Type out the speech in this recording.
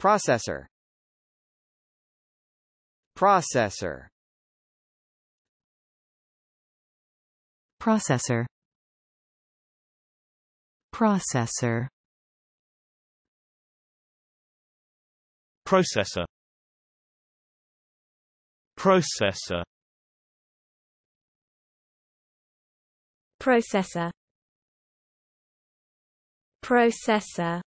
Processor Processor Processor Processor Processor Processor Processor Processor